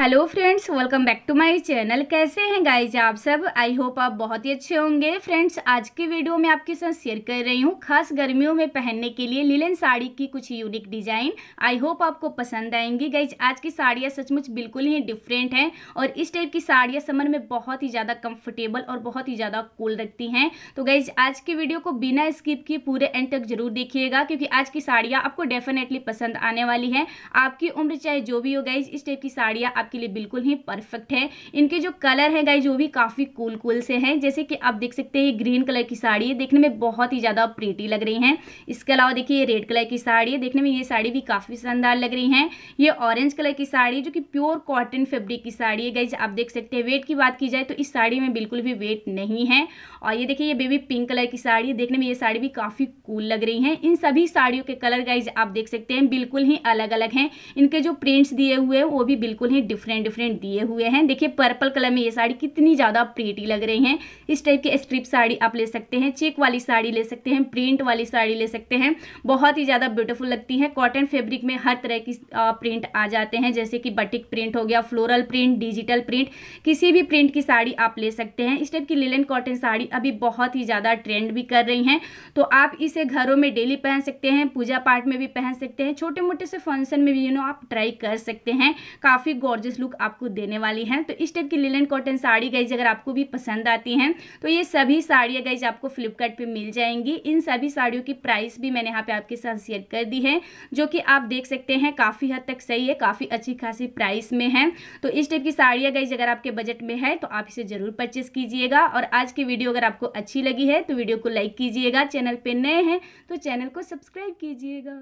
hello friends welcome back to my channel कैसे हैं guys आप सब आई होप आप बहुत ही अच्छे होंगे फ्रेंड्स आज की वीडियो में आपके साथ शेयर कर रही हूँ खास गर्मियों में पहनने के लिए लिलन साड़ी की कुछ यूनिक डिज़ाइन आई होप आपको पसंद आएंगी गाइज आज की साड़ियाँ सचमुच बिल्कुल ही डिफरेंट हैं और इस टाइप की साड़ियाँ समर में बहुत ही ज़्यादा कम्फर्टेबल और बहुत ही ज़्यादा कूल रखती हैं तो गाइज आज की वीडियो को बिना स्किप किए पूरे एंड तक जरूर देखिएगा क्योंकि आज की साड़ियाँ आपको डेफिनेटली पसंद आने वाली हैं आपकी उम्र चाहे जो भी हो गाइज इस टाइप की साड़ियाँ आप आपके लिए बिल्कुल ही परफेक्ट है इनके जो कलर है गाइज वो भी काफ़ी कूल कूल से हैं जैसे कि आप देख सकते हैं ये ग्रीन कलर की साड़ी है देखने में बहुत ही ज़्यादा प्रीटी लग रही है इसके अलावा देखिए ये रेड कलर की साड़ी है देखने में ये साड़ी भी काफ़ी शानदार लग रही है ये ऑरेंज कलर की साड़ी है जो कि प्योर कॉटन फेब्रिक की साड़ी है गाइज आप देख सकते हैं वेट की बात की जाए तो इस साड़ी में बिल्कुल भी वेट नहीं है और ये देखिए ये बेबी पिंक कलर की साड़ी है देखने में ये साड़ी भी काफ़ी कूल लग रही है इन सभी साड़ियों के कलर गाइज आप देख सकते हैं बिल्कुल ही अलग अलग हैं इनके जो प्रिंट्स दिए हुए हैं वो भी बिल्कुल ही डिफरेंट डिफरेंट दिए हुए हैं देखिए पर्पल कलर में ये साड़ी कितनी ज़्यादा प्रीटी लग रही हैं इस टाइप की स्ट्रिप साड़ी आप ले सकते हैं चेक वाली साड़ी ले सकते हैं प्रिंट वाली साड़ी ले सकते हैं बहुत ही ज़्यादा ब्यूटीफुल लगती है कॉटन फेब्रिक में हर तरह की प्रिंट आ जाते हैं जैसे कि बटिक प्रिंट हो गया फ्लोरल प्रिंट डिजिटल प्रिंट किसी भी प्रिंट की साड़ी आप ले सकते हैं इस टाइप की लिलन कॉटन साड़ी अभी बहुत ही ज़्यादा ट्रेंड भी कर रही हैं तो आप इसे घरों में डेली पहन सकते हैं पूजा पाठ में भी पहन सकते हैं छोटे मोटे से फंक्शन में भी यू नो आप ट्राई कर सकते हैं काफ़ी गौर गॉर्जियस लुक आपको देने वाली हैं तो इस टाइप की लिलन कॉटन साड़ी गाइज अगर आपको भी पसंद आती हैं तो ये सभी साड़ियाँ गाइज आपको फ्लिपकार्ट मिल जाएंगी इन सभी साड़ियों की प्राइस भी मैंने यहाँ पे आपके साथ शेयर कर दी है जो कि आप देख सकते हैं काफ़ी हद तक सही है काफ़ी अच्छी खासी प्राइस में है तो इस टाइप की साड़ियाँ गाइज अगर आपके बजट में है तो आप इसे ज़रूर परचेस कीजिएगा और आज की वीडियो अगर आपको अच्छी लगी है तो वीडियो को लाइक कीजिएगा चैनल पर नए हैं तो चैनल को सब्सक्राइब कीजिएगा